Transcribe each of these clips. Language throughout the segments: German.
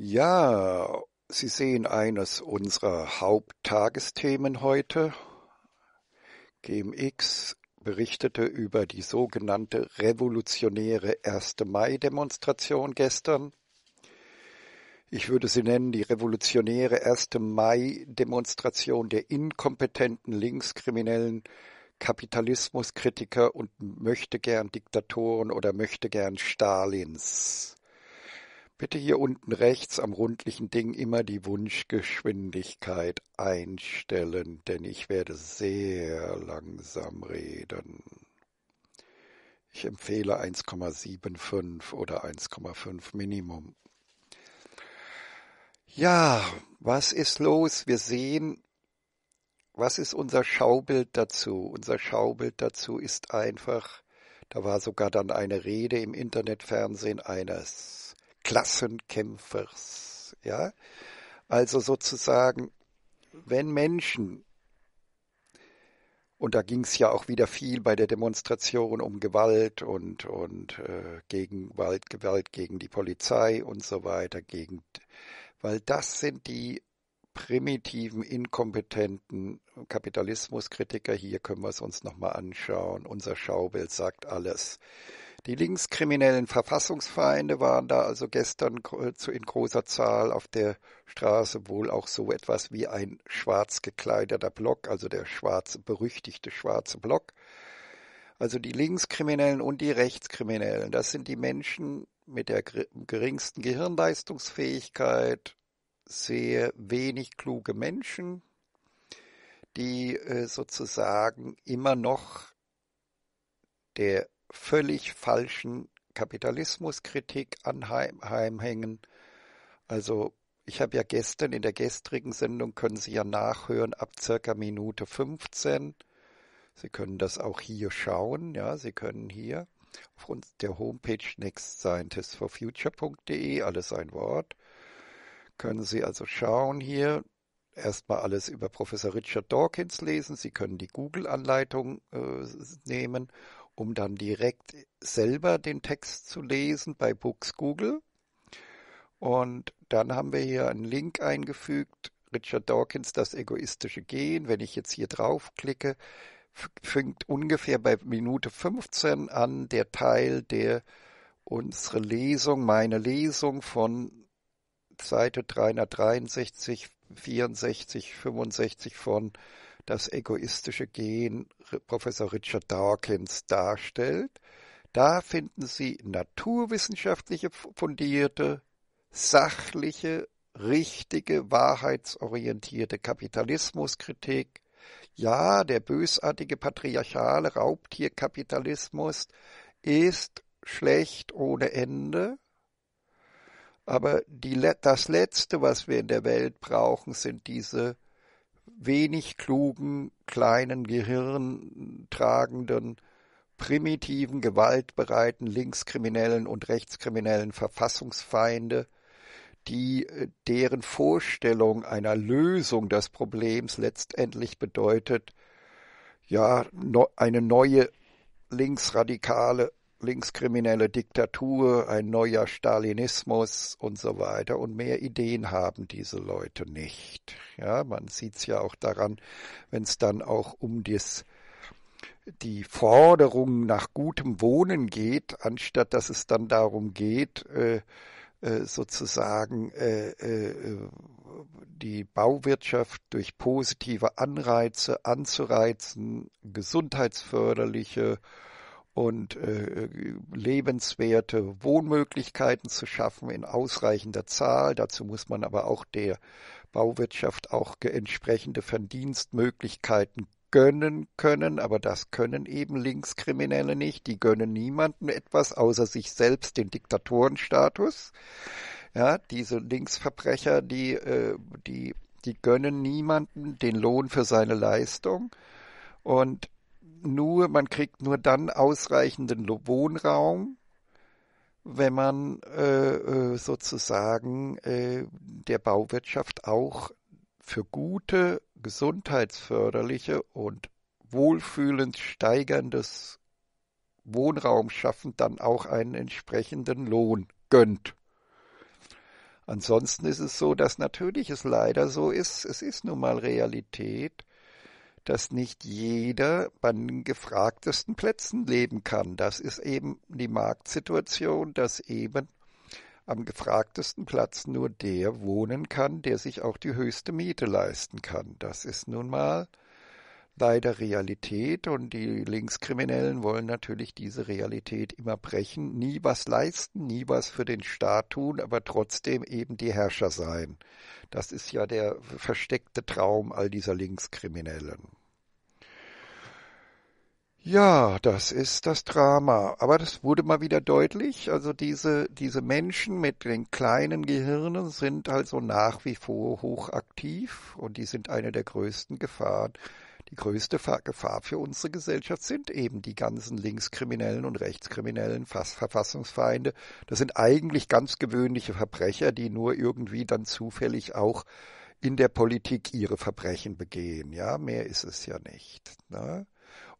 Ja, Sie sehen eines unserer Haupttagesthemen heute. GMX berichtete über die sogenannte revolutionäre 1. Mai-Demonstration gestern. Ich würde sie nennen die revolutionäre 1. Mai-Demonstration der inkompetenten Linkskriminellen, Kapitalismuskritiker und möchte gern Diktatoren oder möchte gern Stalins. Bitte hier unten rechts am rundlichen Ding immer die Wunschgeschwindigkeit einstellen, denn ich werde sehr langsam reden. Ich empfehle 1,75 oder 1,5 Minimum. Ja, was ist los? Wir sehen, was ist unser Schaubild dazu? Unser Schaubild dazu ist einfach, da war sogar dann eine Rede im Internetfernsehen eines Klassenkämpfers. Ja? Also sozusagen, wenn Menschen, und da ging es ja auch wieder viel bei der Demonstration um Gewalt und, und äh, gegen Gewalt, Gewalt gegen die Polizei und so weiter, gegen, weil das sind die primitiven, inkompetenten Kapitalismuskritiker. Hier können wir es uns nochmal anschauen. Unser Schaubild sagt alles. Die linkskriminellen Verfassungsfeinde waren da also gestern in großer Zahl auf der Straße wohl auch so etwas wie ein schwarz gekleideter Block, also der schwarze, berüchtigte schwarze Block. Also die Linkskriminellen und die Rechtskriminellen, das sind die Menschen mit der geringsten Gehirnleistungsfähigkeit, sehr wenig kluge Menschen, die äh, sozusagen immer noch der völlig falschen Kapitalismuskritik anheimhängen. Also ich habe ja gestern in der gestrigen Sendung, können Sie ja nachhören, ab circa Minute 15. Sie können das auch hier schauen, ja, Sie können hier auf uns der Homepage nextscientistforfuture.de, alles ein Wort, können Sie also schauen hier, erstmal alles über Professor Richard Dawkins lesen. Sie können die Google-Anleitung äh, nehmen um dann direkt selber den Text zu lesen bei Books Google. Und dann haben wir hier einen Link eingefügt, Richard Dawkins, das egoistische Gehen. Wenn ich jetzt hier draufklicke, fängt ungefähr bei Minute 15 an der Teil, der unsere Lesung, meine Lesung von Seite 363, 64, 65 von das egoistische Gen Professor Richard Dawkins darstellt. Da finden Sie naturwissenschaftliche fundierte, sachliche, richtige, wahrheitsorientierte Kapitalismuskritik. Ja, der bösartige patriarchale Raubtierkapitalismus ist schlecht ohne Ende. Aber die, das Letzte, was wir in der Welt brauchen, sind diese wenig klugen, kleinen Gehirn tragenden, primitiven, gewaltbereiten Linkskriminellen und Rechtskriminellen Verfassungsfeinde, die äh, deren Vorstellung einer Lösung des Problems letztendlich bedeutet, ja, eine neue linksradikale linkskriminelle Diktatur, ein neuer Stalinismus und so weiter. Und mehr Ideen haben diese Leute nicht. Ja, man sieht es ja auch daran, wenn es dann auch um das die Forderung nach gutem Wohnen geht, anstatt dass es dann darum geht, äh, äh sozusagen äh, äh, äh, die Bauwirtschaft durch positive Anreize anzureizen, gesundheitsförderliche und äh, lebenswerte Wohnmöglichkeiten zu schaffen in ausreichender Zahl. Dazu muss man aber auch der Bauwirtschaft auch entsprechende Verdienstmöglichkeiten gönnen können, aber das können eben Linkskriminelle nicht. Die gönnen niemandem etwas außer sich selbst den Diktatorenstatus. Ja, diese Linksverbrecher, die, äh, die, die gönnen niemanden den Lohn für seine Leistung. Und nur, man kriegt nur dann ausreichenden Wohnraum, wenn man äh, äh, sozusagen äh, der Bauwirtschaft auch für gute, gesundheitsförderliche und wohlfühlend steigerndes Wohnraum schaffen, dann auch einen entsprechenden Lohn gönnt. Ansonsten ist es so, dass natürlich es leider so ist, es ist nun mal Realität, dass nicht jeder bei den gefragtesten Plätzen leben kann. Das ist eben die Marktsituation, dass eben am gefragtesten Platz nur der wohnen kann, der sich auch die höchste Miete leisten kann. Das ist nun mal leider Realität und die Linkskriminellen wollen natürlich diese Realität immer brechen, nie was leisten, nie was für den Staat tun, aber trotzdem eben die Herrscher sein. Das ist ja der versteckte Traum all dieser Linkskriminellen. Ja, das ist das Drama. Aber das wurde mal wieder deutlich. Also diese, diese Menschen mit den kleinen Gehirnen sind also nach wie vor hochaktiv und die sind eine der größten Gefahren die größte Gefahr für unsere Gesellschaft sind eben die ganzen Linkskriminellen und Rechtskriminellen, Verfassungsfeinde. Das sind eigentlich ganz gewöhnliche Verbrecher, die nur irgendwie dann zufällig auch in der Politik ihre Verbrechen begehen. Ja, mehr ist es ja nicht. Ne?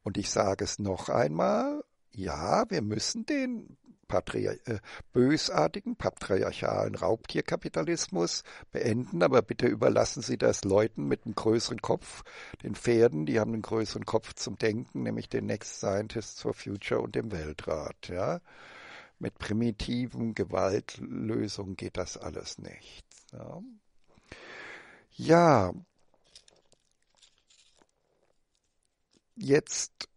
Und ich sage es noch einmal, ja, wir müssen den Patria äh, bösartigen patriarchalen Raubtierkapitalismus beenden, aber bitte überlassen Sie das Leuten mit einem größeren Kopf, den Pferden, die haben einen größeren Kopf zum Denken, nämlich den Next Scientists for Future und dem Weltrat. Ja? Mit primitiven Gewaltlösungen geht das alles nicht. Ja, ja. jetzt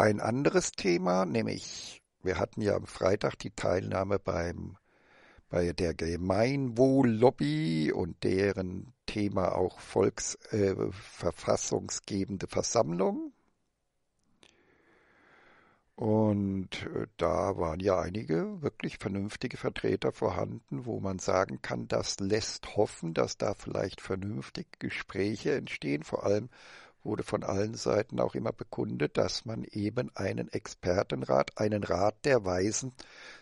ein anderes Thema, nämlich wir hatten ja am Freitag die Teilnahme beim bei der Gemeinwohllobby und deren Thema auch volksverfassungsgebende äh, Versammlung. Und äh, da waren ja einige wirklich vernünftige Vertreter vorhanden, wo man sagen kann, das lässt hoffen, dass da vielleicht vernünftige Gespräche entstehen, vor allem wurde von allen Seiten auch immer bekundet, dass man eben einen Expertenrat, einen Rat der Weisen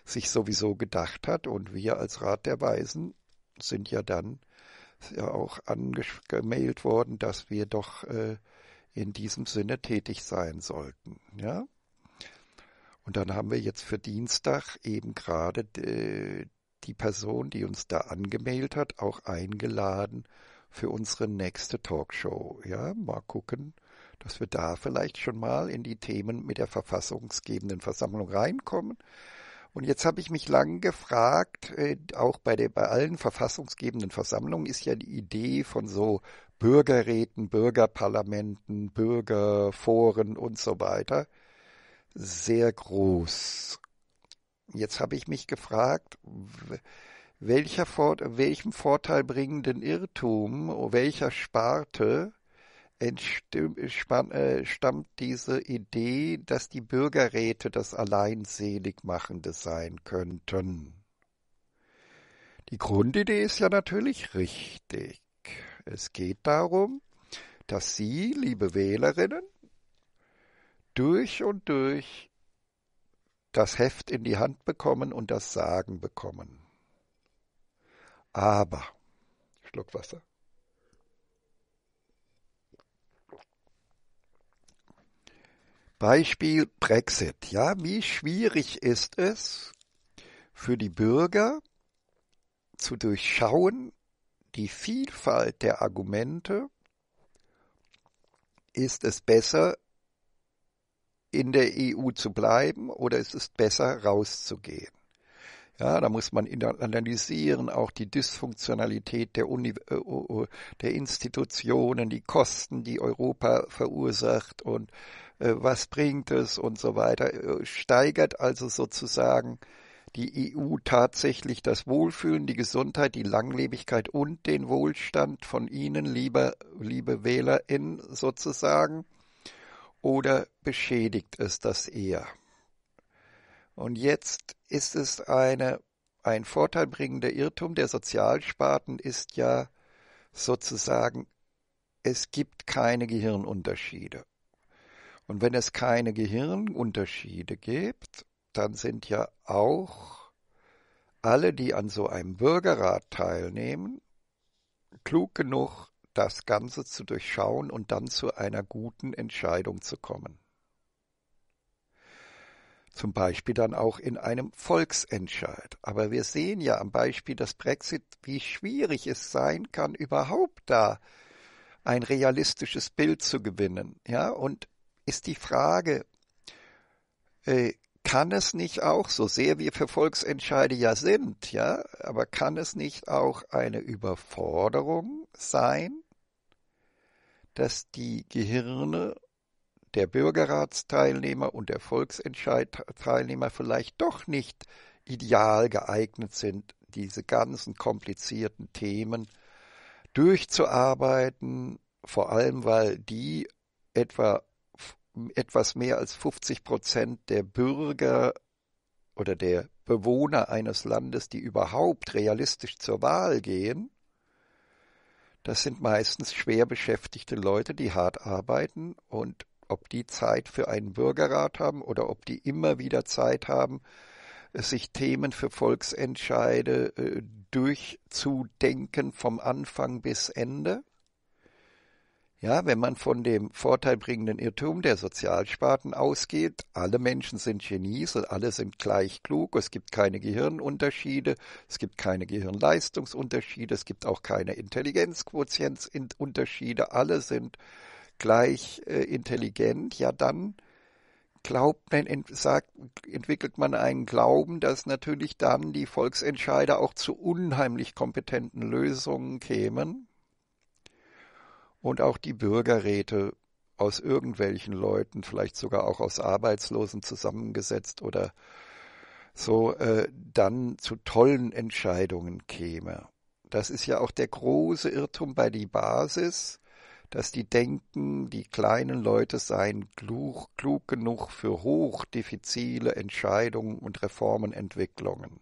sich sowieso gedacht hat. Und wir als Rat der Weisen sind ja dann ja auch angemailt worden, dass wir doch äh, in diesem Sinne tätig sein sollten. Ja? Und dann haben wir jetzt für Dienstag eben gerade die, äh, die Person, die uns da angemailt hat, auch eingeladen, für unsere nächste Talkshow. Ja, mal gucken, dass wir da vielleicht schon mal in die Themen mit der verfassungsgebenden Versammlung reinkommen. Und jetzt habe ich mich lang gefragt, äh, auch bei, der, bei allen verfassungsgebenden Versammlungen ist ja die Idee von so Bürgerräten, Bürgerparlamenten, Bürgerforen und so weiter sehr groß. Jetzt habe ich mich gefragt, welcher welchem vorteilbringenden Irrtum, welcher Sparte äh, stammt diese Idee, dass die Bürgerräte das allein Seligmachende sein könnten. Die Grundidee ist ja natürlich richtig. Es geht darum, dass Sie, liebe Wählerinnen, durch und durch das Heft in die Hand bekommen und das Sagen bekommen. Aber, Schluck Wasser. Beispiel Brexit. Ja, wie schwierig ist es für die Bürger zu durchschauen, die Vielfalt der Argumente, ist es besser, in der EU zu bleiben oder ist es besser, rauszugehen? Ja, da muss man analysieren, auch die Dysfunktionalität der, Uni, äh, oh, oh, der Institutionen, die Kosten, die Europa verursacht und äh, was bringt es und so weiter. Äh, steigert also sozusagen die EU tatsächlich das Wohlfühlen, die Gesundheit, die Langlebigkeit und den Wohlstand von Ihnen, liebe, liebe WählerInnen sozusagen? Oder beschädigt es das eher? Und jetzt ist es eine, ein vorteilbringender Irrtum der Sozialsparten ist ja sozusagen, es gibt keine Gehirnunterschiede. Und wenn es keine Gehirnunterschiede gibt, dann sind ja auch alle, die an so einem Bürgerrat teilnehmen, klug genug, das Ganze zu durchschauen und dann zu einer guten Entscheidung zu kommen zum Beispiel dann auch in einem Volksentscheid. Aber wir sehen ja am Beispiel des Brexit, wie schwierig es sein kann, überhaupt da ein realistisches Bild zu gewinnen. Ja, und ist die Frage, äh, kann es nicht auch, so sehr wir für Volksentscheide ja sind, ja, aber kann es nicht auch eine Überforderung sein, dass die Gehirne der Bürgerratsteilnehmer und der Volksentscheidteilnehmer vielleicht doch nicht ideal geeignet sind, diese ganzen komplizierten Themen durchzuarbeiten, vor allem weil die etwa etwas mehr als 50 Prozent der Bürger oder der Bewohner eines Landes, die überhaupt realistisch zur Wahl gehen, das sind meistens schwer beschäftigte Leute, die hart arbeiten und ob die Zeit für einen Bürgerrat haben oder ob die immer wieder Zeit haben, sich Themen für Volksentscheide äh, durchzudenken vom Anfang bis Ende. Ja, wenn man von dem vorteilbringenden Irrtum der Sozialsparten ausgeht, alle Menschen sind Genies und alle sind gleich klug, es gibt keine Gehirnunterschiede, es gibt keine Gehirnleistungsunterschiede, es gibt auch keine Intelligenzquotientunterschiede, alle sind gleich äh, intelligent, ja dann glaubt man, ent, sagt, entwickelt man einen Glauben, dass natürlich dann die Volksentscheider auch zu unheimlich kompetenten Lösungen kämen und auch die Bürgerräte aus irgendwelchen Leuten, vielleicht sogar auch aus Arbeitslosen zusammengesetzt oder so, äh, dann zu tollen Entscheidungen käme. Das ist ja auch der große Irrtum bei die Basis, dass die denken, die kleinen Leute seien klug, klug genug für hochdiffizile Entscheidungen und Reformenentwicklungen.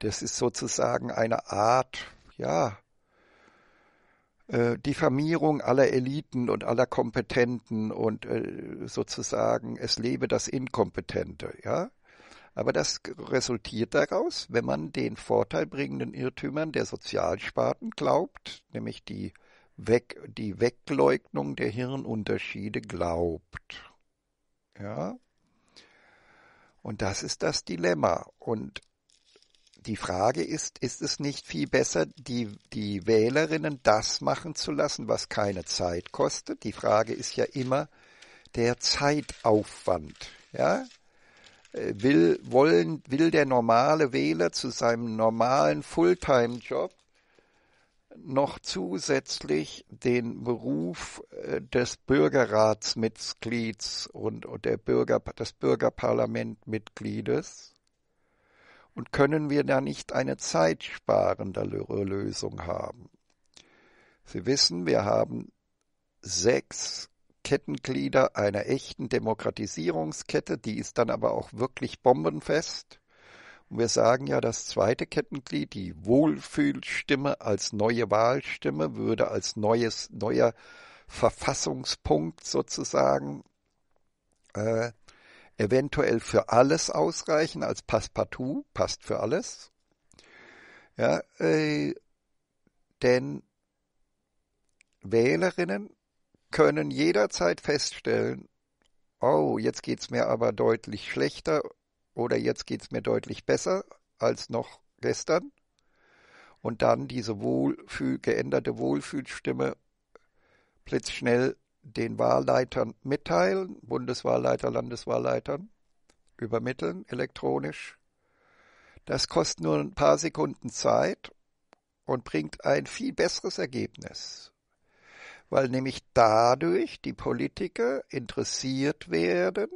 Das ist sozusagen eine Art, ja, äh, Diffamierung aller Eliten und aller Kompetenten und äh, sozusagen es lebe das Inkompetente, ja. Aber das resultiert daraus, wenn man den vorteilbringenden Irrtümern der Sozialsparten glaubt, nämlich die weg, die Wegleugnung der Hirnunterschiede glaubt. Ja? Und das ist das Dilemma. Und die Frage ist, ist es nicht viel besser, die, die Wählerinnen das machen zu lassen, was keine Zeit kostet? Die Frage ist ja immer der Zeitaufwand. Ja? Äh, will, wollen, will der normale Wähler zu seinem normalen Fulltime-Job noch zusätzlich den Beruf äh, des Bürgerratsmitglieds und, der Bürger, des Bürgerparlamentmitgliedes? Und können wir da nicht eine zeitsparende Lösung haben? Sie wissen, wir haben sechs Kettenglieder einer echten Demokratisierungskette, die ist dann aber auch wirklich bombenfest. Und wir sagen ja, das zweite Kettenglied, die Wohlfühlstimme als neue Wahlstimme, würde als neues, neuer Verfassungspunkt sozusagen äh, eventuell für alles ausreichen, als Passepartout, passt für alles. Ja, äh, denn Wählerinnen können jederzeit feststellen, oh, jetzt geht's mir aber deutlich schlechter oder jetzt geht es mir deutlich besser als noch gestern. Und dann diese Wohlfühl, geänderte Wohlfühlstimme blitzschnell den Wahlleitern mitteilen, Bundeswahlleiter, Landeswahlleitern, übermitteln elektronisch. Das kostet nur ein paar Sekunden Zeit und bringt ein viel besseres Ergebnis, weil nämlich dadurch die Politiker interessiert werden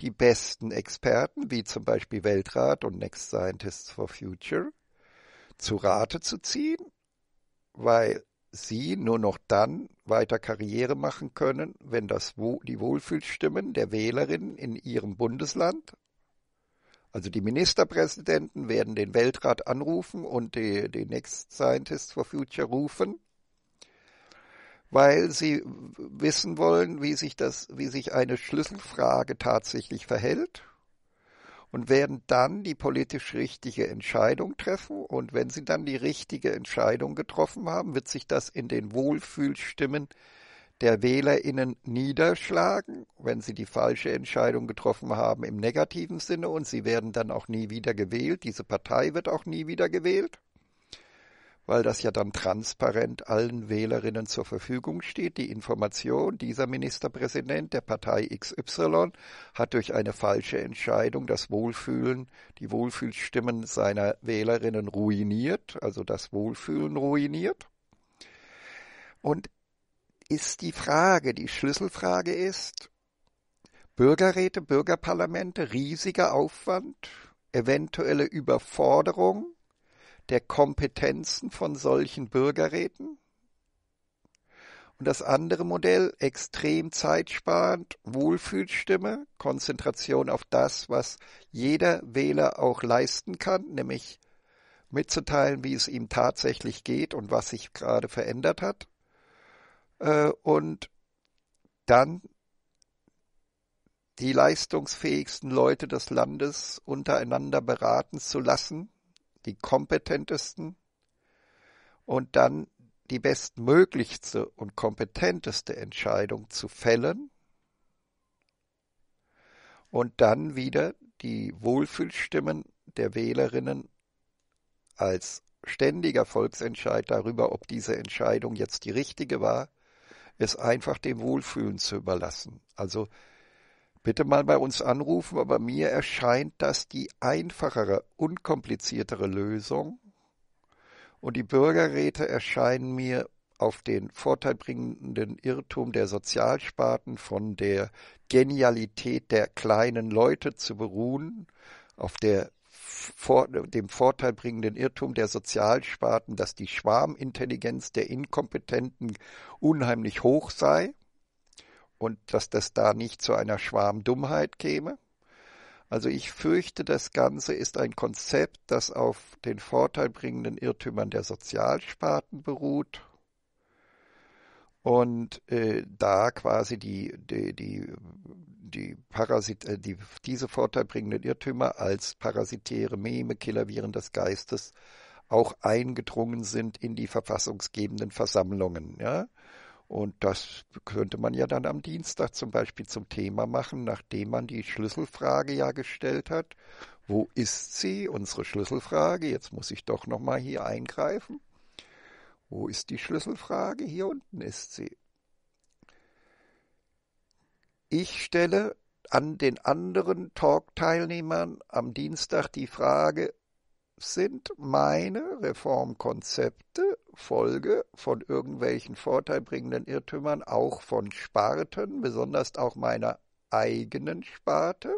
die besten Experten, wie zum Beispiel Weltrat und Next Scientists for Future, zu Rate zu ziehen, weil sie nur noch dann weiter Karriere machen können, wenn das, die Wohlfühlstimmen der Wählerinnen in ihrem Bundesland, also die Ministerpräsidenten werden den Weltrat anrufen und den Next Scientists for Future rufen weil sie wissen wollen, wie sich das, wie sich eine Schlüsselfrage tatsächlich verhält und werden dann die politisch richtige Entscheidung treffen. Und wenn sie dann die richtige Entscheidung getroffen haben, wird sich das in den Wohlfühlstimmen der Wählerinnen niederschlagen, wenn sie die falsche Entscheidung getroffen haben im negativen Sinne und sie werden dann auch nie wieder gewählt. Diese Partei wird auch nie wieder gewählt weil das ja dann transparent allen Wählerinnen zur Verfügung steht. Die Information, dieser Ministerpräsident der Partei XY hat durch eine falsche Entscheidung das Wohlfühlen, die Wohlfühlstimmen seiner Wählerinnen ruiniert, also das Wohlfühlen ruiniert. Und ist die Frage, die Schlüsselfrage ist, Bürgerräte, Bürgerparlamente, riesiger Aufwand, eventuelle Überforderung, der Kompetenzen von solchen Bürgerräten. Und das andere Modell, extrem zeitsparend, Wohlfühlstimme, Konzentration auf das, was jeder Wähler auch leisten kann, nämlich mitzuteilen, wie es ihm tatsächlich geht und was sich gerade verändert hat. Äh, und dann die leistungsfähigsten Leute des Landes untereinander beraten zu lassen die kompetentesten und dann die bestmöglichste und kompetenteste Entscheidung zu fällen und dann wieder die Wohlfühlstimmen der Wählerinnen als ständiger Volksentscheid darüber, ob diese Entscheidung jetzt die richtige war, es einfach dem Wohlfühlen zu überlassen. Also bitte mal bei uns anrufen, aber mir erscheint das die einfachere, unkompliziertere Lösung. Und die Bürgerräte erscheinen mir auf den vorteilbringenden Irrtum der Sozialsparten von der Genialität der kleinen Leute zu beruhen, auf der vor, dem vorteilbringenden Irrtum der Sozialsparten, dass die Schwarmintelligenz der Inkompetenten unheimlich hoch sei und dass das da nicht zu einer Schwarmdummheit käme? Also ich fürchte, das Ganze ist ein Konzept, das auf den vorteilbringenden Irrtümern der Sozialsparten beruht und äh, da quasi die, die, die, die Parasit, äh, die, diese vorteilbringenden Irrtümer als parasitäre Meme, Killerviren des Geistes auch eingedrungen sind in die verfassungsgebenden Versammlungen. Ja? Und das könnte man ja dann am Dienstag zum Beispiel zum Thema machen, nachdem man die Schlüsselfrage ja gestellt hat. Wo ist sie, unsere Schlüsselfrage? Jetzt muss ich doch nochmal hier eingreifen. Wo ist die Schlüsselfrage? Hier unten ist sie. Ich stelle an den anderen Talk-Teilnehmern am Dienstag die Frage, sind meine Reformkonzepte Folge von irgendwelchen vorteilbringenden Irrtümern auch von Sparten, besonders auch meiner eigenen Sparte?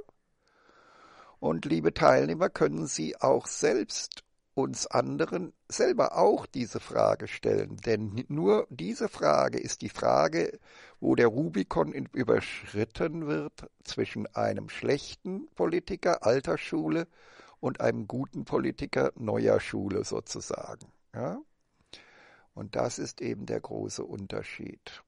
Und liebe Teilnehmer, können Sie auch selbst uns anderen selber auch diese Frage stellen. Denn nur diese Frage ist die Frage, wo der Rubikon überschritten wird zwischen einem schlechten Politiker alter Schule und einem guten Politiker neuer Schule sozusagen. Ja? Und das ist eben der große Unterschied.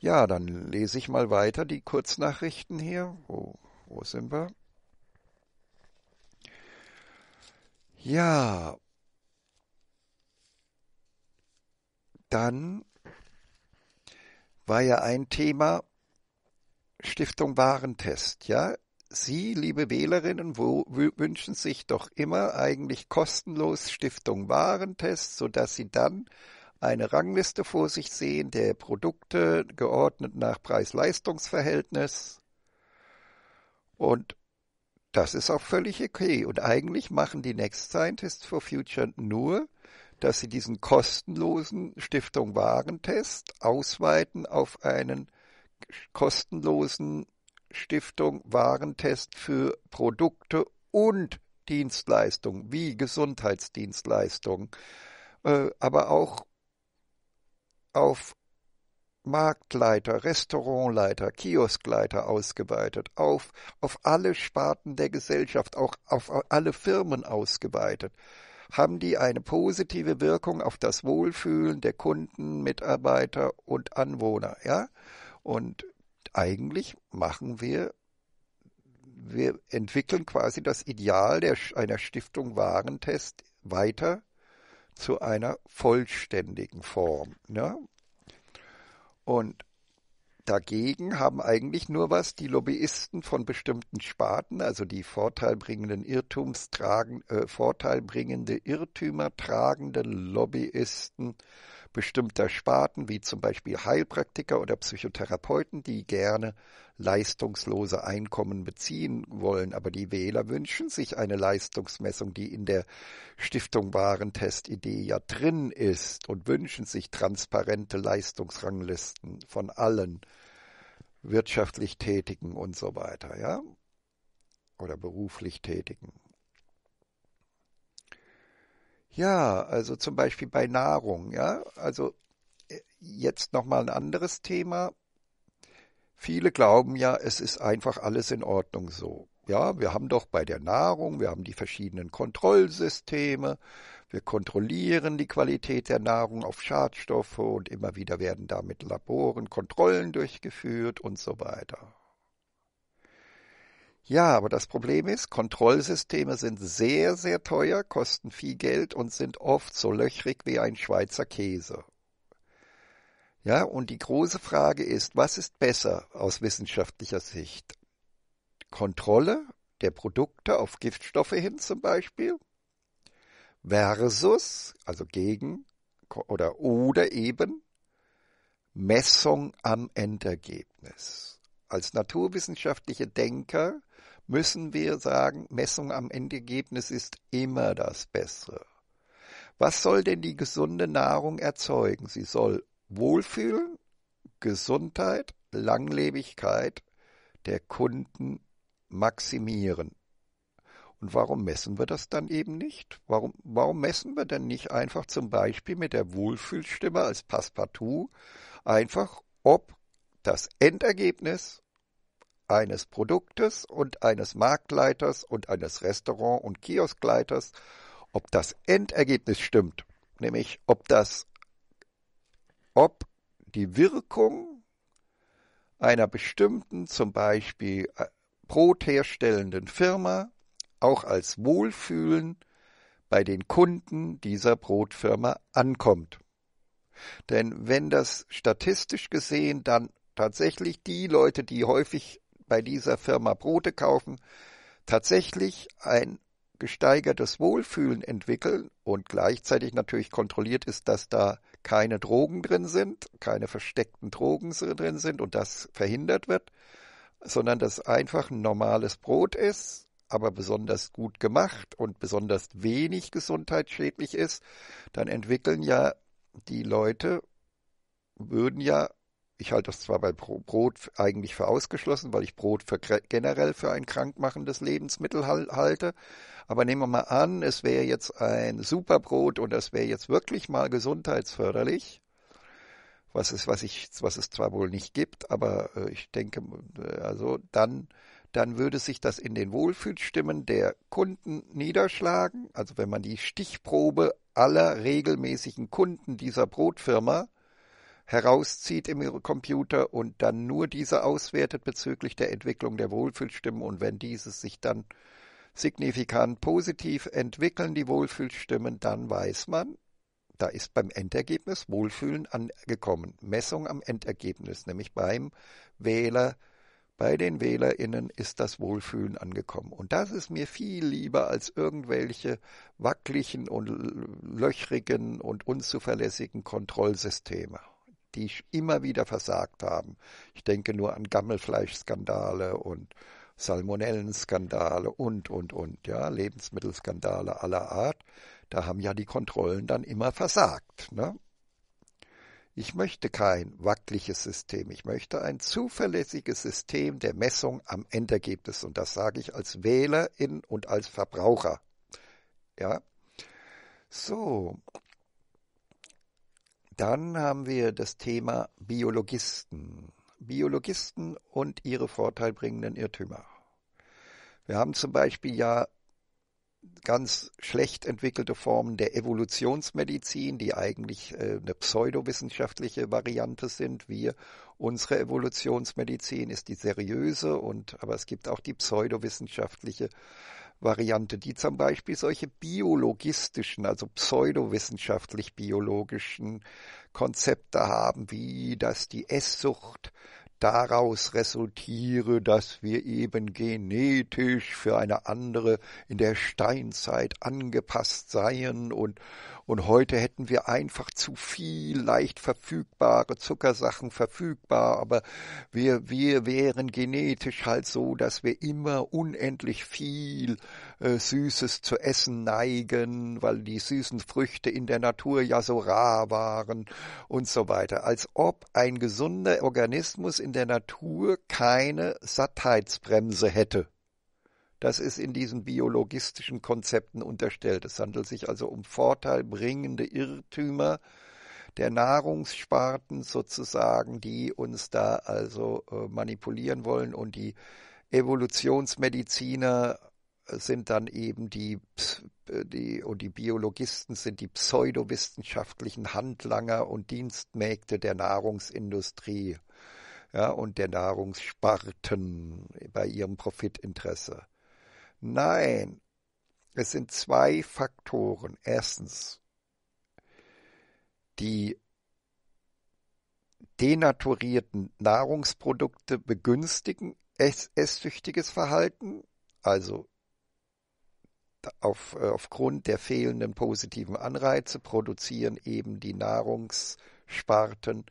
Ja, dann lese ich mal weiter die Kurznachrichten hier. Wo, wo sind wir? Ja, dann war ja ein Thema Stiftung Warentest, ja. Sie, liebe Wählerinnen, wünschen sich doch immer eigentlich kostenlos Stiftung Warentests, sodass Sie dann eine Rangliste vor sich sehen der Produkte, geordnet nach Preis-Leistungs-Verhältnis. Und das ist auch völlig okay. Und eigentlich machen die Next Scientists for Future nur, dass sie diesen kostenlosen Stiftung Warentest ausweiten auf einen kostenlosen Stiftung Warentest für Produkte und Dienstleistungen wie Gesundheitsdienstleistungen, äh, aber auch auf Marktleiter, Restaurantleiter, Kioskleiter ausgeweitet, auf, auf alle Sparten der Gesellschaft, auch auf alle Firmen ausgeweitet. Haben die eine positive Wirkung auf das Wohlfühlen der Kunden, Mitarbeiter und Anwohner, ja? Und eigentlich machen wir, wir entwickeln quasi das Ideal der, einer Stiftung Warentest weiter zu einer vollständigen Form. Ne? Und dagegen haben eigentlich nur was die Lobbyisten von bestimmten Sparten, also die vorteilbringenden Irrtums tragen, äh, vorteilbringende Irrtümer tragenden Lobbyisten bestimmter Sparten, wie zum Beispiel Heilpraktiker oder Psychotherapeuten, die gerne leistungslose Einkommen beziehen wollen. Aber die Wähler wünschen sich eine Leistungsmessung, die in der Stiftung Warentest-Idee ja drin ist und wünschen sich transparente Leistungsranglisten von allen wirtschaftlich Tätigen und so weiter, ja? Oder beruflich Tätigen. Ja, also zum Beispiel bei Nahrung, ja. Also äh, jetzt nochmal ein anderes Thema. Viele glauben ja, es ist einfach alles in Ordnung so. Ja, wir haben doch bei der Nahrung, wir haben die verschiedenen Kontrollsysteme, wir kontrollieren die Qualität der Nahrung auf Schadstoffe und immer wieder werden damit Laboren Kontrollen durchgeführt und so weiter. Ja, aber das Problem ist, Kontrollsysteme sind sehr, sehr teuer, kosten viel Geld und sind oft so löchrig wie ein Schweizer Käse. Ja, und die große Frage ist, was ist besser aus wissenschaftlicher Sicht? Kontrolle der Produkte auf Giftstoffe hin zum Beispiel versus, also gegen oder, oder eben Messung am Endergebnis. Als naturwissenschaftliche Denker müssen wir sagen, Messung am Endergebnis ist immer das Bessere. Was soll denn die gesunde Nahrung erzeugen? Sie soll Wohlfühlen, Gesundheit, Langlebigkeit der Kunden maximieren. Und warum messen wir das dann eben nicht? Warum, warum messen wir denn nicht einfach zum Beispiel mit der Wohlfühlstimme als Passepartout einfach, ob das Endergebnis eines Produktes und eines Marktleiters und eines Restaurant- und Kioskleiters, ob das Endergebnis stimmt, nämlich ob das, ob die Wirkung einer bestimmten, zum Beispiel äh, brotherstellenden Firma auch als Wohlfühlen bei den Kunden dieser Brotfirma ankommt. Denn wenn das statistisch gesehen dann tatsächlich die Leute, die häufig bei dieser Firma Brote kaufen, tatsächlich ein gesteigertes Wohlfühlen entwickeln und gleichzeitig natürlich kontrolliert ist, dass da keine Drogen drin sind, keine versteckten Drogen drin sind und das verhindert wird, sondern dass einfach ein normales Brot ist, aber besonders gut gemacht und besonders wenig gesundheitsschädlich ist, dann entwickeln ja die Leute, würden ja ich halte das zwar bei Brot eigentlich für ausgeschlossen, weil ich Brot für generell für ein krankmachendes Lebensmittel halte. Aber nehmen wir mal an, es wäre jetzt ein Superbrot und es wäre jetzt wirklich mal gesundheitsförderlich. Was ist, was ich, was es zwar wohl nicht gibt, aber äh, ich denke, äh, also dann, dann würde sich das in den Wohlfühlstimmen der Kunden niederschlagen. Also wenn man die Stichprobe aller regelmäßigen Kunden dieser Brotfirma herauszieht im Computer und dann nur diese auswertet bezüglich der Entwicklung der Wohlfühlstimmen. Und wenn diese sich dann signifikant positiv entwickeln, die Wohlfühlstimmen, dann weiß man, da ist beim Endergebnis Wohlfühlen angekommen. Messung am Endergebnis, nämlich beim Wähler, bei den WählerInnen ist das Wohlfühlen angekommen. Und das ist mir viel lieber als irgendwelche wackeligen und löchrigen und unzuverlässigen Kontrollsysteme die immer wieder versagt haben. Ich denke nur an Gammelfleischskandale und Salmonellenskandale und, und, und, ja, Lebensmittelskandale aller Art. Da haben ja die Kontrollen dann immer versagt. Ne? Ich möchte kein wackeliges System, ich möchte ein zuverlässiges System der Messung am Endergebnis. Und das sage ich als Wählerin und als Verbraucher. Ja. So, dann haben wir das Thema Biologisten. Biologisten und ihre vorteilbringenden Irrtümer. Wir haben zum Beispiel ja ganz schlecht entwickelte Formen der Evolutionsmedizin, die eigentlich äh, eine pseudowissenschaftliche Variante sind. Wir, unsere Evolutionsmedizin ist die seriöse und, aber es gibt auch die pseudowissenschaftliche Variante, die zum Beispiel solche biologistischen, also pseudowissenschaftlich biologischen Konzepte haben, wie dass die Esssucht daraus resultiere, dass wir eben genetisch für eine andere in der Steinzeit angepasst seien und und heute hätten wir einfach zu viel leicht verfügbare Zuckersachen verfügbar, aber wir, wir wären genetisch halt so, dass wir immer unendlich viel äh, Süßes zu essen neigen, weil die süßen Früchte in der Natur ja so rar waren und so weiter. Als ob ein gesunder Organismus in der Natur keine Sattheitsbremse hätte. Das ist in diesen biologistischen Konzepten unterstellt. Es handelt sich also um vorteilbringende Irrtümer der Nahrungssparten sozusagen, die uns da also äh, manipulieren wollen und die Evolutionsmediziner sind dann eben die, äh, die, und die Biologisten sind die pseudowissenschaftlichen Handlanger und Dienstmägde der Nahrungsindustrie ja, und der Nahrungssparten bei ihrem Profitinteresse. Nein, es sind zwei Faktoren. Erstens, die denaturierten Nahrungsprodukte begünstigen esssüchtiges Verhalten, also auf, äh, aufgrund der fehlenden positiven Anreize produzieren eben die Nahrungssparten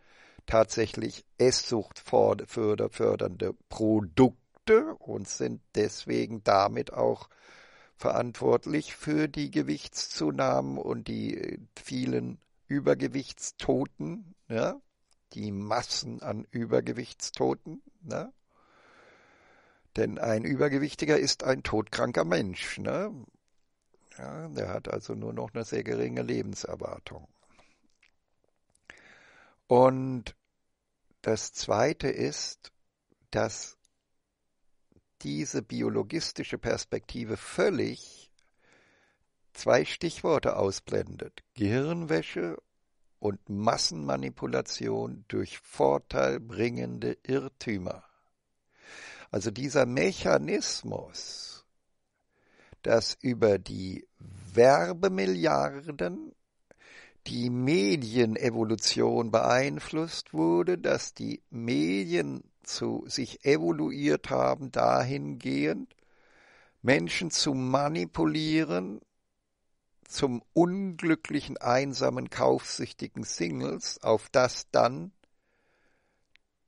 tatsächlich Esssucht fördernde Produkte. Produkte und sind deswegen damit auch verantwortlich für die Gewichtszunahmen und die äh, vielen Übergewichtstoten, ne? die Massen an Übergewichtstoten. Ne? Denn ein Übergewichtiger ist ein todkranker Mensch. Ne? Ja, der hat also nur noch eine sehr geringe Lebenserwartung. Und das Zweite ist, dass diese biologistische Perspektive völlig zwei Stichworte ausblendet. Gehirnwäsche und Massenmanipulation durch vorteilbringende Irrtümer. Also dieser Mechanismus, dass über die Werbemilliarden die Medienevolution beeinflusst wurde, dass die Medien zu sich evoluiert haben dahingehend, Menschen zu manipulieren zum unglücklichen, einsamen, kaufsüchtigen Singles, auf das dann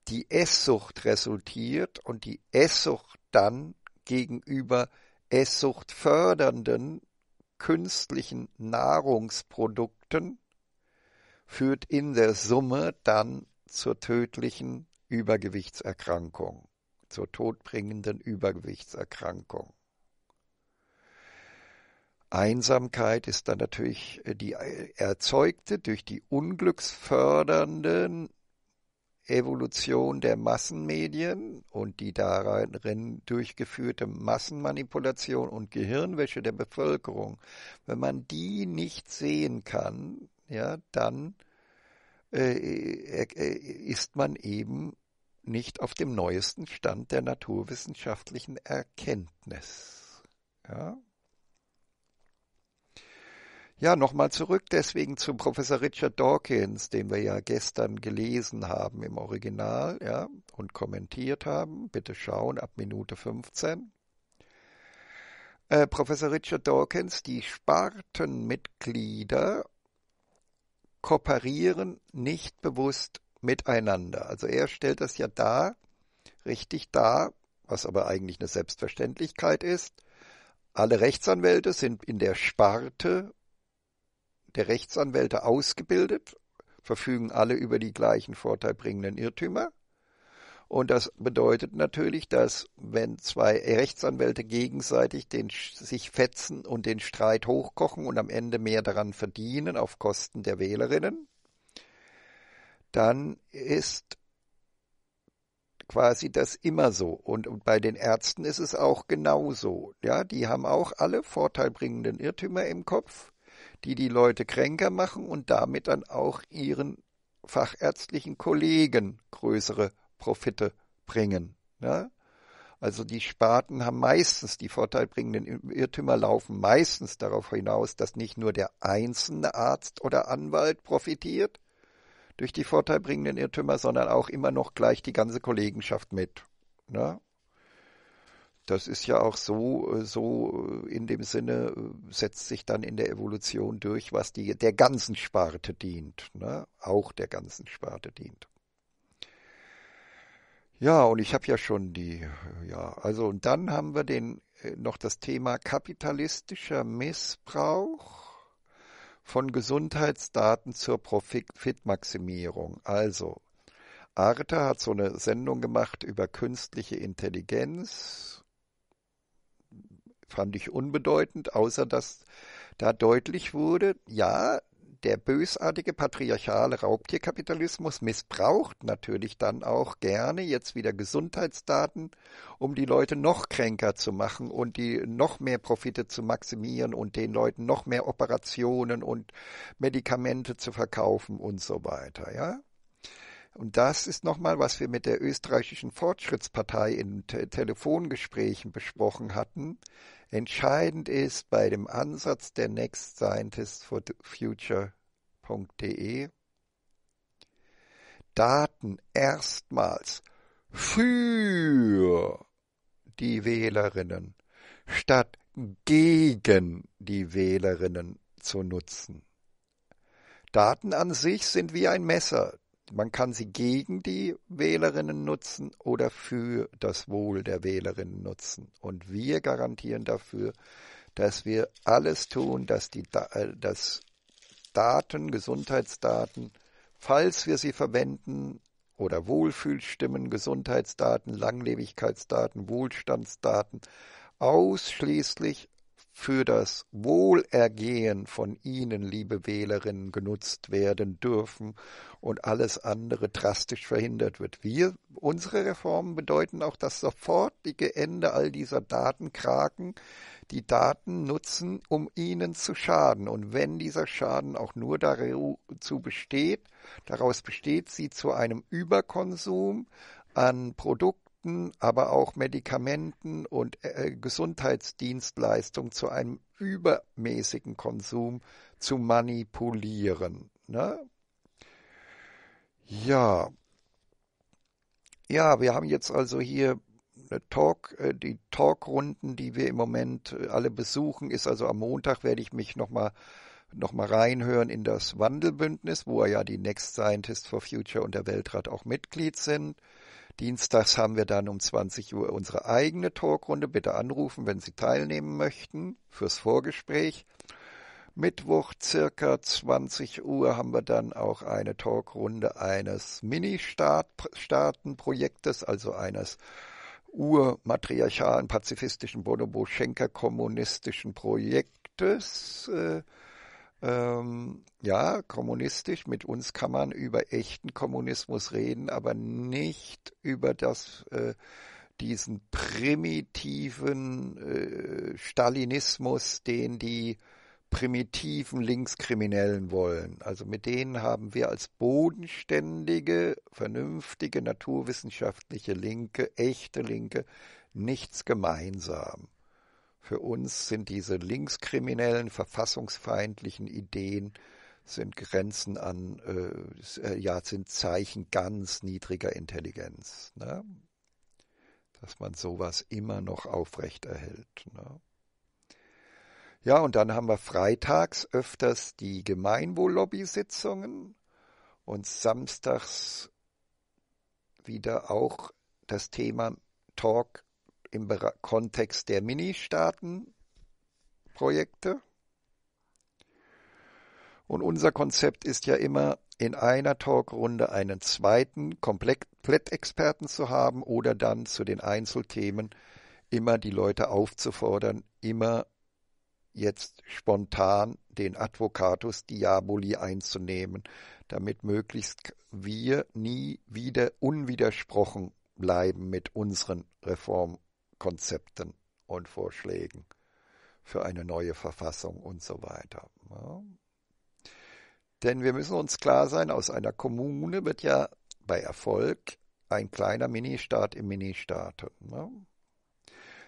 die Esssucht resultiert und die Esssucht dann gegenüber Esssucht fördernden künstlichen Nahrungsprodukten führt in der Summe dann zur tödlichen Übergewichtserkrankung, zur todbringenden Übergewichtserkrankung. Einsamkeit ist dann natürlich äh, die äh, erzeugte durch die unglücksfördernde Evolution der Massenmedien und die darin durchgeführte Massenmanipulation und Gehirnwäsche der Bevölkerung, wenn man die nicht sehen kann, ja, dann äh, äh, äh, ist man eben nicht auf dem neuesten Stand der naturwissenschaftlichen Erkenntnis. Ja, ja nochmal zurück deswegen zu Professor Richard Dawkins, den wir ja gestern gelesen haben im Original ja, und kommentiert haben. Bitte schauen ab Minute 15. Äh, Professor Richard Dawkins, die Spartenmitglieder kooperieren nicht bewusst miteinander. Also er stellt das ja da, richtig da, was aber eigentlich eine Selbstverständlichkeit ist. Alle Rechtsanwälte sind in der Sparte der Rechtsanwälte ausgebildet, verfügen alle über die gleichen vorteilbringenden Irrtümer. Und das bedeutet natürlich, dass wenn zwei Rechtsanwälte gegenseitig den, sich fetzen und den Streit hochkochen und am Ende mehr daran verdienen auf Kosten der Wählerinnen, dann ist quasi das immer so. Und, und bei den Ärzten ist es auch genauso. Ja, die haben auch alle vorteilbringenden Irrtümer im Kopf, die die Leute kränker machen und damit dann auch ihren fachärztlichen Kollegen größere Profite bringen. Ne? Also die Sparten haben meistens, die vorteilbringenden Irrtümer laufen meistens darauf hinaus, dass nicht nur der einzelne Arzt oder Anwalt profitiert durch die vorteilbringenden Irrtümer, sondern auch immer noch gleich die ganze Kollegenschaft mit. Ne? Das ist ja auch so, äh, so äh, in dem Sinne äh, setzt sich dann in der Evolution durch, was die, der ganzen Sparte dient, ne? auch der ganzen Sparte dient. Ja, und ich habe ja schon die, äh, ja, also und dann haben wir den äh, noch das Thema kapitalistischer Missbrauch von Gesundheitsdaten zur Profitmaximierung. Also, Arte hat so eine Sendung gemacht über künstliche Intelligenz. Fand ich unbedeutend, außer dass da deutlich wurde, ja, der bösartige patriarchale Raubtierkapitalismus missbraucht natürlich dann auch gerne jetzt wieder Gesundheitsdaten, um die Leute noch kränker zu machen und die noch mehr Profite zu maximieren und den Leuten noch mehr Operationen und Medikamente zu verkaufen und so weiter, ja? Und das ist nochmal, was wir mit der österreichischen Fortschrittspartei in Te Telefongesprächen besprochen hatten. Entscheidend ist bei dem Ansatz der Next Scientist for the Future.de Daten erstmals für die Wählerinnen statt gegen die Wählerinnen zu nutzen. Daten an sich sind wie ein Messer, man kann sie gegen die Wählerinnen nutzen oder für das Wohl der Wählerinnen nutzen. Und wir garantieren dafür, dass wir alles tun, dass die äh, dass Daten, Gesundheitsdaten, falls wir sie verwenden, oder Wohlfühlstimmen, Gesundheitsdaten, Langlebigkeitsdaten, Wohlstandsdaten ausschließlich für das Wohlergehen von Ihnen, liebe Wählerinnen, genutzt werden dürfen und alles andere drastisch verhindert wird. Wir, unsere Reformen bedeuten auch das sofortige Ende all dieser Datenkraken, die Daten nutzen, um Ihnen zu schaden. Und wenn dieser Schaden auch nur dazu besteht, daraus besteht, Sie zu einem Überkonsum an Produkten, Produkten, aber auch Medikamenten und äh, äh Gesundheitsdienstleistungen zu einem übermäßigen Konsum zu manipulieren. Ne? Ja. Ja, wir haben jetzt also hier Talk, äh, die Talkrunden, die wir im Moment äh, alle besuchen, ist also am Montag werde ich mich nochmal noch mal reinhören in das Wandelbündnis, wo ja die Next Scientist for Future und der Weltrat auch Mitglied sind. Dienstags haben wir dann um 20 Uhr unsere eigene Talkrunde. Bitte anrufen, wenn Sie teilnehmen möchten, fürs Vorgespräch. Mittwoch circa 20 Uhr haben wir dann auch eine Talkrunde eines Mini-Staatenprojektes, also eines urmatriarchalen, pazifistischen, bonobo-schenker-kommunistischen Projektes. Äh, ähm, ja, kommunistisch. Mit uns kann man über echten Kommunismus reden, aber nicht über das, äh, diesen primitiven äh, Stalinismus, den die primitiven Linkskriminellen wollen. Also mit denen haben wir als bodenständige, vernünftige, naturwissenschaftliche Linke, echte Linke, nichts gemeinsam. Für uns sind diese linkskriminellen, verfassungsfeindlichen Ideen sind Grenzen an, äh, ja, sind Zeichen ganz niedriger Intelligenz. Ne? Dass man sowas immer noch aufrecht erhält. Ne? Ja, und dann haben wir freitags öfters die Gemeinwohllobby-Sitzungen und samstags wieder auch das Thema Talk im Kontext der Mini-Staaten-Projekte. Und unser Konzept ist ja immer, in einer Talkrunde einen zweiten Komplettexperten zu haben oder dann zu den Einzelthemen immer die Leute aufzufordern, immer jetzt spontan den Advocatus Diaboli einzunehmen, damit möglichst wir nie wieder unwidersprochen bleiben mit unseren Reformen Konzepten und Vorschlägen für eine neue Verfassung und so weiter. Ja. Denn wir müssen uns klar sein, aus einer Kommune wird ja bei Erfolg ein kleiner Ministaat im Ministaat. Ne?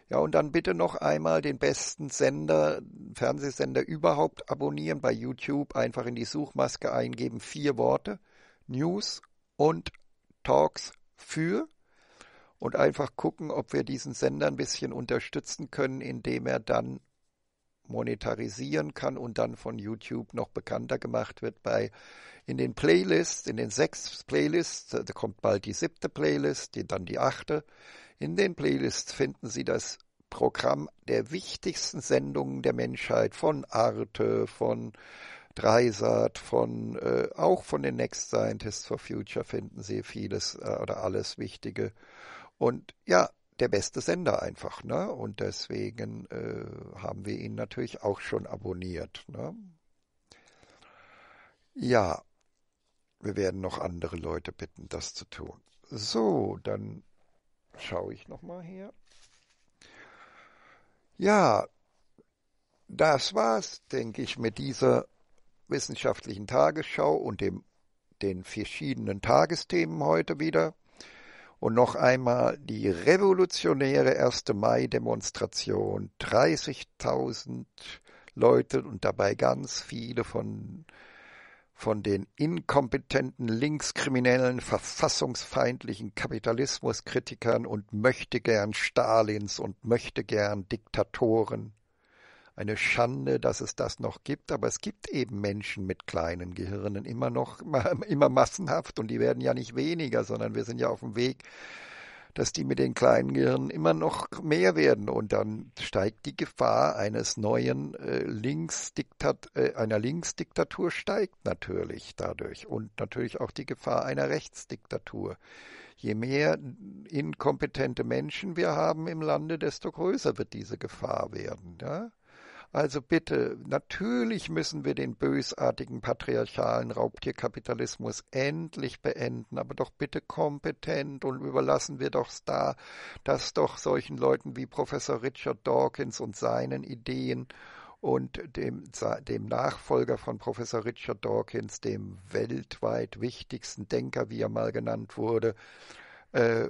Ja, und dann bitte noch einmal den besten Sender, Fernsehsender überhaupt abonnieren bei YouTube. Einfach in die Suchmaske eingeben, vier Worte, News und Talks für und einfach gucken, ob wir diesen Sender ein bisschen unterstützen können, indem er dann monetarisieren kann und dann von YouTube noch bekannter gemacht wird bei in den Playlists, in den sechs Playlists, da kommt bald die siebte Playlist, die, dann die achte. In den Playlists finden Sie das Programm der wichtigsten Sendungen der Menschheit von Arte, von Dreisat, von äh, auch von den Next Scientists for Future finden Sie vieles äh, oder alles Wichtige und ja, der beste Sender einfach, ne? Und deswegen äh, haben wir ihn natürlich auch schon abonniert, ne? Ja, wir werden noch andere Leute bitten, das zu tun. So, dann schaue ich nochmal her. Ja, das war's, denke ich, mit dieser wissenschaftlichen Tagesschau und dem, den verschiedenen Tagesthemen heute wieder und noch einmal die revolutionäre 1. Mai-Demonstration. 30.000 Leute und dabei ganz viele von, von den inkompetenten, linkskriminellen, verfassungsfeindlichen Kapitalismuskritikern und möchte gern Stalins und möchte gern Diktatoren eine Schande, dass es das noch gibt, aber es gibt eben Menschen mit kleinen Gehirnen immer noch, immer massenhaft und die werden ja nicht weniger, sondern wir sind ja auf dem Weg, dass die mit den kleinen Gehirnen immer noch mehr werden und dann steigt die Gefahr eines neuen äh, Linksdiktat äh, einer Linksdiktatur steigt natürlich dadurch und natürlich auch die Gefahr einer Rechtsdiktatur. Je mehr inkompetente Menschen wir haben im Lande, desto größer wird diese Gefahr werden. Ja? Also bitte, natürlich müssen wir den bösartigen patriarchalen Raubtierkapitalismus endlich beenden, aber doch bitte kompetent und überlassen wir doch da, dass doch solchen Leuten wie Professor Richard Dawkins und seinen Ideen und dem, dem, Nachfolger von Professor Richard Dawkins, dem weltweit wichtigsten Denker, wie er mal genannt wurde, äh,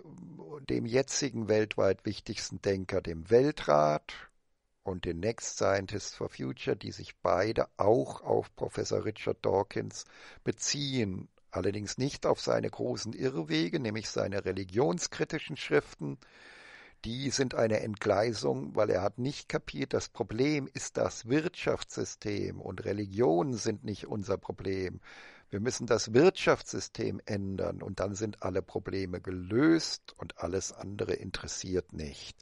dem jetzigen weltweit wichtigsten Denker, dem Weltrat, und den Next Scientist for Future, die sich beide auch auf Professor Richard Dawkins beziehen, allerdings nicht auf seine großen Irrwege, nämlich seine religionskritischen Schriften. Die sind eine Entgleisung, weil er hat nicht kapiert, das Problem ist das Wirtschaftssystem und Religionen sind nicht unser Problem. Wir müssen das Wirtschaftssystem ändern und dann sind alle Probleme gelöst und alles andere interessiert nicht.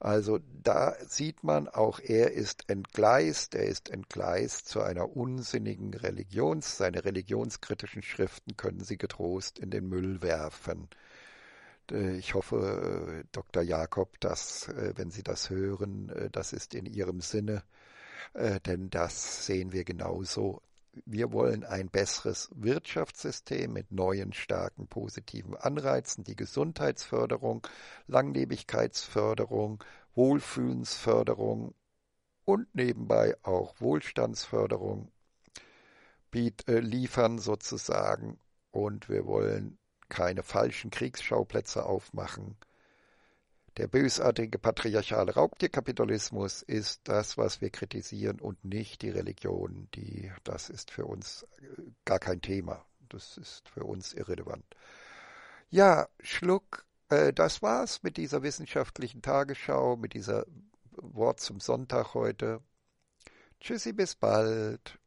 Also da sieht man, auch er ist entgleist, er ist entgleist zu einer unsinnigen Religions, seine religionskritischen Schriften können Sie getrost in den Müll werfen. Äh, ich hoffe, äh, Dr. Jakob, dass, äh, wenn Sie das hören, das ist in Ihrem Sinne, denn das sehen wir genauso wir wollen ein besseres Wirtschaftssystem mit neuen, starken, positiven Anreizen, die Gesundheitsförderung, Langlebigkeitsförderung, Wohlfühlensförderung und nebenbei auch Wohlstandsförderung äh, liefern sozusagen. Und wir wollen keine falschen Kriegsschauplätze aufmachen der bösartige patriarchale Raubtierkapitalismus ist das, was wir kritisieren und nicht die Religion. Die, das ist für uns äh, gar kein Thema. Das ist für uns irrelevant. Ja, Schluck, äh, das war's mit dieser wissenschaftlichen Tagesschau, mit dieser Wort zum Sonntag heute. Tschüssi, bis bald.